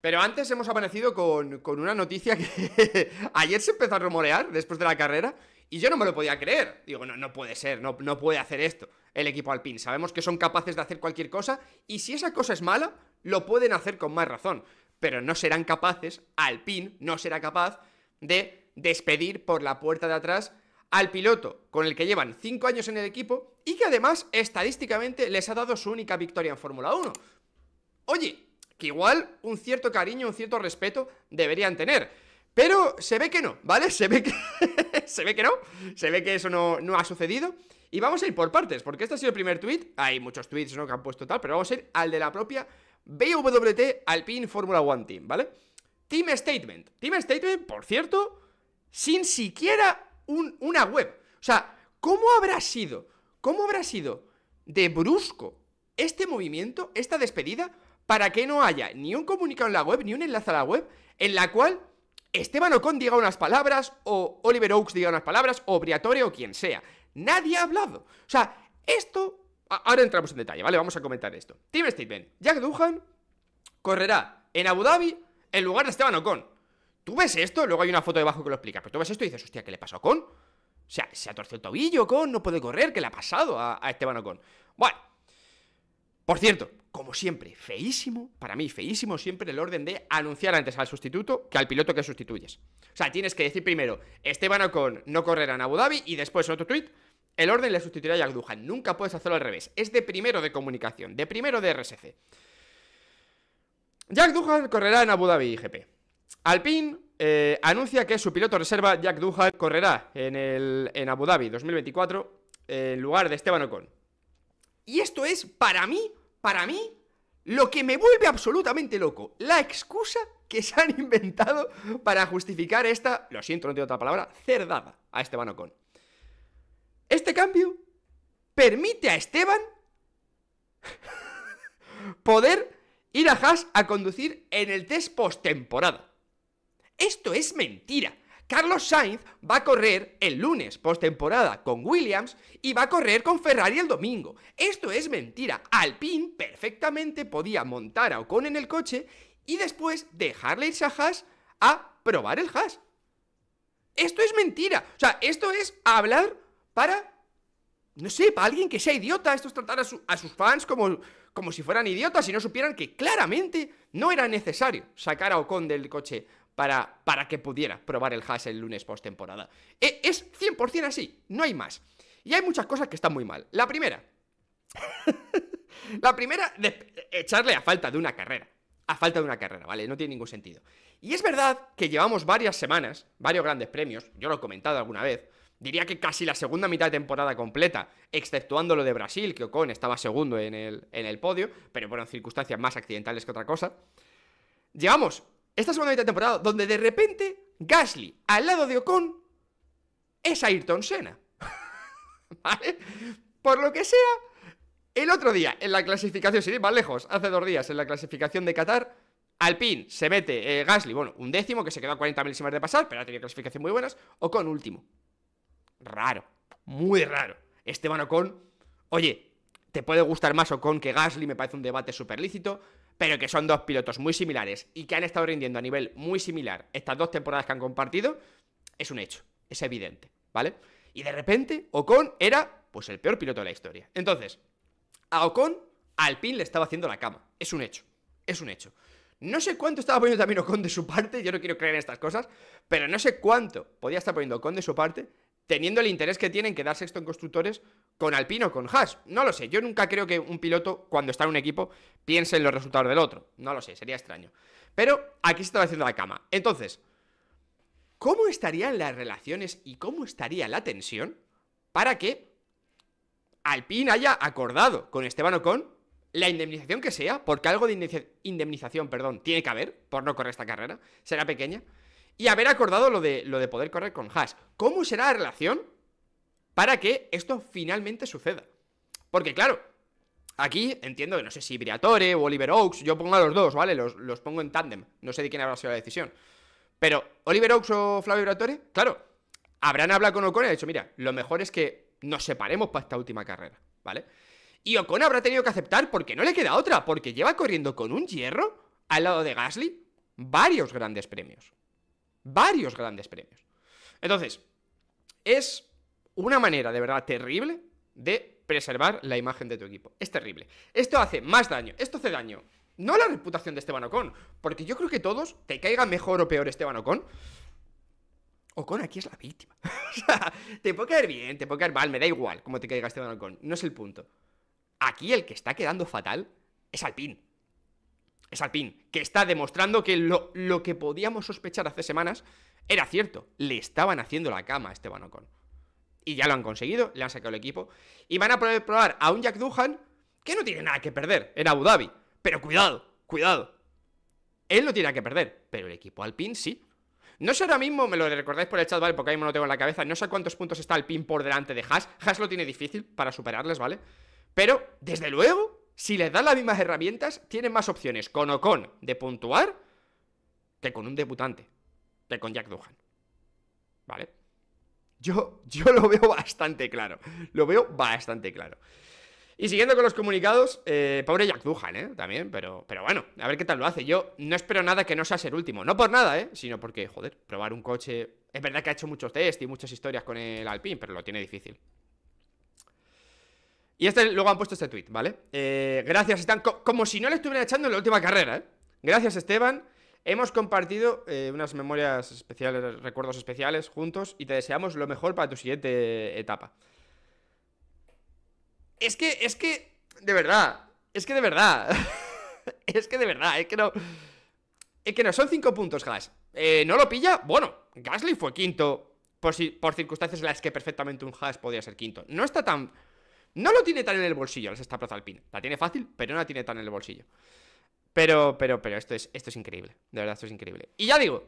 Pero antes hemos aparecido con, una noticia que ayer se empezó a rumorear después de la carrera y yo no me lo podía creer. Digo, no, no puede ser, no, no puede hacer esto el equipo Alpine. Sabemos que son capaces de hacer cualquier cosa y si esa cosa es mala, lo pueden hacer con más razón. Pero no serán capaces, Alpine no será capaz de despedir por la puerta de atrás al piloto con el que llevan 5 años en el equipo y que además estadísticamente les ha dado su única victoria en Fórmula 1. Oye, que igual un cierto cariño, un cierto respeto deberían tener. Pero se ve que no, ¿vale? Se ve que, se ve que no, se ve que eso no, no ha sucedido. Y vamos a ir por partes, porque este ha sido el primer tweet. Hay muchos tweets ¿no? que han puesto tal, pero vamos a ir al de la propia BWT Alpine Fórmula One Team, ¿vale? Team Statement. Team Statement, por cierto, sin siquiera una web. O sea, ¿cómo habrá sido? ¿Cómo habrá sido de brusco este movimiento, esta despedida, para que no haya ni un comunicado en la web, ni un enlace a la web, en la cual Esteban Ocon diga unas palabras, o Oliver Oaks diga unas palabras, o Briatore o quien sea. Nadie ha hablado. O sea, esto. Ahora entramos en detalle, ¿vale? Vamos a comentar esto. Tim Statement: Jack Duhan correrá en Abu Dhabi en lugar de Esteban Ocon. Tú ves esto, luego hay una foto debajo que lo explica, pero tú ves esto y dices, hostia, ¿qué le pasó a Ocon? O sea, se ha torcido el tobillo, Ocon, no puede correr, ¿qué le ha pasado a, a Esteban Ocon? Bueno, por cierto, como siempre, feísimo, para mí feísimo siempre el orden de anunciar antes al sustituto que al piloto que sustituyes. O sea, tienes que decir primero, Esteban Ocon no correrá en Abu Dhabi y después en otro tweet, el orden le sustituirá a Duhan. Nunca puedes hacerlo al revés. Es de primero de comunicación, de primero de RSC. Jack Duhan correrá en Abu Dhabi GP. Alpine eh, anuncia que su piloto reserva, Jack Duhan, correrá en, el, en Abu Dhabi 2024 en lugar de Esteban Ocon. Y esto es, para mí, para mí, lo que me vuelve absolutamente loco, la excusa que se han inventado para justificar esta, lo siento, no tengo otra palabra, cerdada a Esteban Ocon. Este cambio permite a Esteban poder ir a Haas a conducir en el test post-temporada. Esto es mentira. Carlos Sainz va a correr el lunes postemporada con Williams y va a correr con Ferrari el domingo. Esto es mentira. Alpine perfectamente podía montar a Ocon en el coche y después dejarle irse a Haas a probar el Haas. Esto es mentira. O sea, esto es hablar para. No sé, para alguien que sea idiota. Esto es tratar a, sus fans como, como si fueran idiotas y no supieran que claramente no era necesario sacar a Ocon del coche para, que pudiera probar el hash el lunes post-temporada. E, es 100% así, no hay más. Y hay muchas cosas que están muy mal. La primera. la primera, echarle a falta de una carrera. A falta de una carrera, ¿vale? No tiene ningún sentido. Y es verdad que llevamos varias semanas, varios grandes premios, yo lo he comentado alguna vez, diría que casi la segunda mitad de temporada completa, exceptuando lo de Brasil, que Ocon estaba segundo en el, en el podio, pero fueron circunstancias más accidentales que otra cosa. Llevamos esta segunda mitad de temporada, donde de repente Gasly, al lado de Ocon, es Ayrton Senna. ¿Vale? Por lo que sea, el otro día, en la clasificación, sin ir más lejos, hace dos días, en la clasificación de Qatar, Alpine se mete eh, Gasly, bueno, un décimo, que se quedó a 40 milésimas de pasar, pero ha tenido clasificación muy buenas, Ocon último. Raro, muy raro. Esteban Ocon, oye, te puede gustar más Ocon que Gasly, me parece un debate súper lícito, pero que son dos pilotos muy similares y que han estado rindiendo a nivel muy similar estas dos temporadas que han compartido, es un hecho, es evidente, ¿vale? Y de repente, Ocon era, pues, el peor piloto de la historia. Entonces, a Ocon, al Alpine le estaba haciendo la cama, es un hecho, es un hecho. No sé cuánto estaba poniendo también Ocon de su parte, yo no quiero creer en estas cosas, pero no sé cuánto podía estar poniendo Ocon de su parte teniendo el interés que tienen que dar sexto en constructores con Alpino, con Haas. No lo sé, yo nunca creo que un piloto, cuando está en un equipo, piense en los resultados del otro. No lo sé, sería extraño. Pero aquí se estaba haciendo la cama. Entonces, ¿cómo estarían las relaciones y cómo estaría la tensión para que Alpine haya acordado con Esteban Ocon la indemnización que sea, porque algo de indemnización, perdón, tiene que haber por no correr esta carrera, será pequeña y haber acordado lo de, lo de poder correr con Haas. ¿Cómo será la relación para que esto finalmente suceda? Porque claro, Aquí entiendo que no sé si Briatore o Oliver Oaks, yo pongo a los dos, ¿vale? Los, pongo en tándem. No sé de quién habrá sido la decisión. Pero Oliver Oaks o Flavio Briatore, claro, habrán hablado con Ocon y ha dicho, mira, lo mejor es que nos separemos para esta última carrera, ¿vale? Y Ocon habrá tenido que aceptar porque no le queda otra, porque lleva corriendo con un hierro al lado de Gasly varios grandes premios varios grandes premios. Entonces, es una manera de verdad terrible de preservar la imagen de tu equipo. Es terrible. Esto hace más daño, esto hace daño. No la reputación de Esteban Ocon, porque yo creo que todos, te caiga mejor o peor Esteban Ocon, Ocon aquí es la víctima. o sea, te puede caer bien, te puede caer mal, me da igual cómo te caiga Esteban Ocon, no es el punto. Aquí el que está quedando fatal es Alpine es Alpine, que está demostrando que lo, que podíamos sospechar hace semanas era cierto. Le estaban haciendo la cama a Esteban Ocon. Y ya lo han conseguido, le han sacado el equipo. Y van a poder probar a un Jack Duhan que no tiene nada que perder en Abu Dhabi. Pero cuidado, cuidado. Él no tiene nada que perder, pero el equipo Alpine sí. No sé ahora mismo, me lo recordáis por el chat, ¿vale? Porque ahí mismo no tengo en la cabeza. No sé cuántos puntos está Alpine por delante de Haas. Haas lo tiene difícil para superarles, ¿vale? Pero, desde luego, si les dan las mismas herramientas, tienen más opciones con o con de puntuar que con un debutante, que con Jack Duhan. ¿Vale? Yo, yo lo veo bastante claro. Lo veo bastante claro. Y siguiendo con los comunicados, eh, pobre Jack Duhan, ¿eh? También, pero, pero bueno, a ver qué tal lo hace. Yo no espero nada que no sea ser último. No por nada, ¿eh? Sino porque, joder, probar un coche. Es verdad que ha hecho muchos test y muchas historias con el Alpine, pero lo tiene difícil. Y este, luego han puesto este tweet, ¿vale? Eh, gracias, están como si no le estuviera echando en la última carrera, ¿eh? Gracias, Esteban. Hemos compartido eh, unas memorias especiales, recuerdos especiales juntos y te deseamos lo mejor para tu siguiente etapa. Es que, es que, de verdad, es que de verdad, es que de verdad, es que no, es que no, son cinco puntos, Gas. Eh, ¿No lo pilla? Bueno, Gasly fue quinto por, por circunstancias en las que perfectamente un Haas podía ser quinto. No está tan no lo tiene tan en el bolsillo la esta plaza alpina. La tiene fácil, pero no la tiene tan en el bolsillo. Pero, pero, pero esto es, esto es increíble. De verdad, esto es increíble. Y ya digo.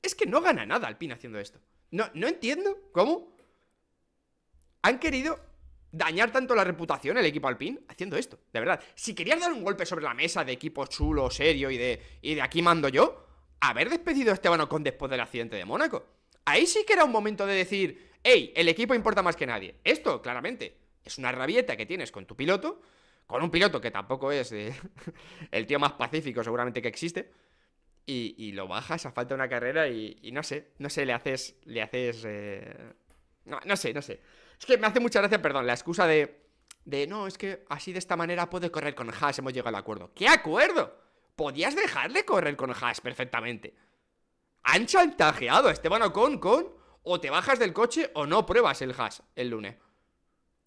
Es que no gana nada Alpine haciendo esto. No, no entiendo cómo han querido dañar tanto la reputación el equipo Alpine haciendo esto. De verdad. Si querías dar un golpe sobre la mesa de equipo chulo, serio y de, y de aquí mando yo, haber despedido a Esteban Ocon después del accidente de Mónaco. Ahí sí que era un momento de decir, hey, el equipo importa más que nadie. Esto, claramente, es una rabieta que tienes con tu piloto, con un piloto que tampoco es eh, el tío más pacífico seguramente que existe, y, lo bajas a falta de una carrera y, no sé, no sé, le haces, le haces... Eh, no, sé, no sé. Es que me hace mucha gracia, perdón, la excusa de... De no, es que así de esta manera puede correr con Haas, hemos llegado al acuerdo. ¿Qué acuerdo? Podías dejarle correr con Haas perfectamente han chantajeado a Esteban Ocon con o te bajas del coche o no pruebas el hash el lunes.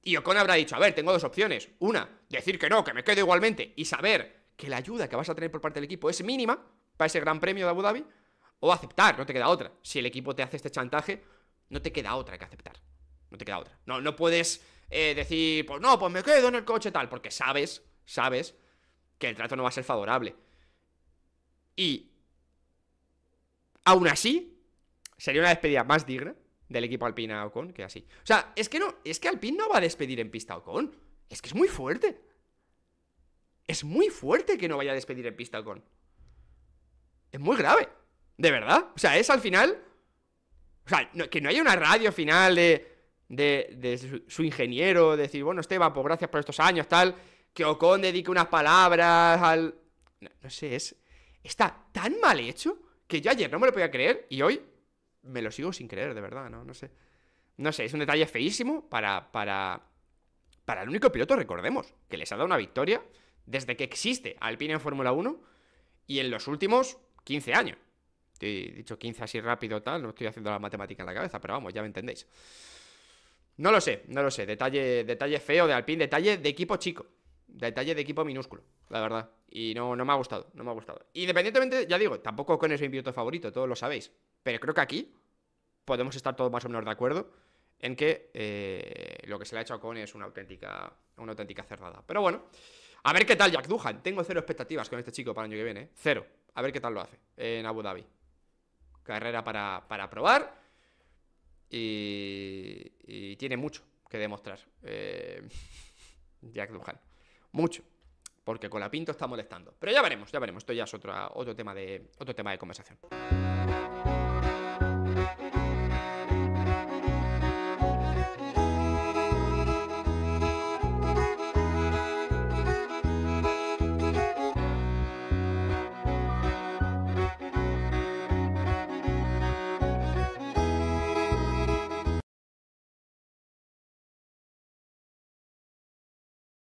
Y Ocon habrá dicho, a ver, tengo dos opciones. Una, decir que no, que me quedo igualmente y saber que la ayuda que vas a tener por parte del equipo es mínima para ese gran premio de Abu Dhabi o aceptar, no te queda otra. Si el equipo te hace este chantaje, no te queda otra que aceptar. No te queda otra. No, no puedes eh, decir, pues no, pues me quedo en el coche tal, porque sabes, sabes que el trato no va a ser favorable. Y Aún así, sería una despedida más digna del equipo Alpina a Ocon que así. O sea, es que no, es que Alpine no va a despedir en pista a Ocon. Es que es muy fuerte. Es muy fuerte que no vaya a despedir en pista a Ocon. Es muy grave. De verdad. O sea, es al final. O sea, que no haya una radio final de. de, su, ingeniero. decir, bueno, Esteban, pues gracias por estos años, tal. Que Ocon dedique unas palabras al. no sé, es. Está tan mal hecho que yo ayer no me lo podía creer y hoy me lo sigo sin creer, de verdad, ¿no? No sé. No sé, es un detalle feísimo para, para, para el único piloto, recordemos, que les ha dado una victoria desde que existe Alpine en Fórmula 1 y en los últimos 15 años. He dicho 15 así rápido, tal, no estoy haciendo la matemática en la cabeza, pero vamos, ya me entendéis. No lo sé, no lo sé. Detalle, detalle feo de Alpine, detalle de equipo chico. Detalle de equipo minúsculo, la verdad. Y no, no me ha gustado, no me ha gustado. Independientemente, ya digo, tampoco con mi invierto favorito, todos lo sabéis. Pero creo que aquí podemos estar todos más o menos de acuerdo en que eh, lo que se le ha hecho a Con es una auténtica, una auténtica cerrada. Pero bueno, a ver qué tal Jack Duhan. Tengo cero expectativas con este chico para el año que viene. ¿eh? Cero. A ver qué tal lo hace en Abu Dhabi. Carrera para, para probar. Y, tiene mucho que demostrar. Eh, Jack Duhan mucho. Porque con la Pinto está molestando. Pero ya veremos, ya veremos. Esto ya es otro, otro, tema, de, otro tema de conversación.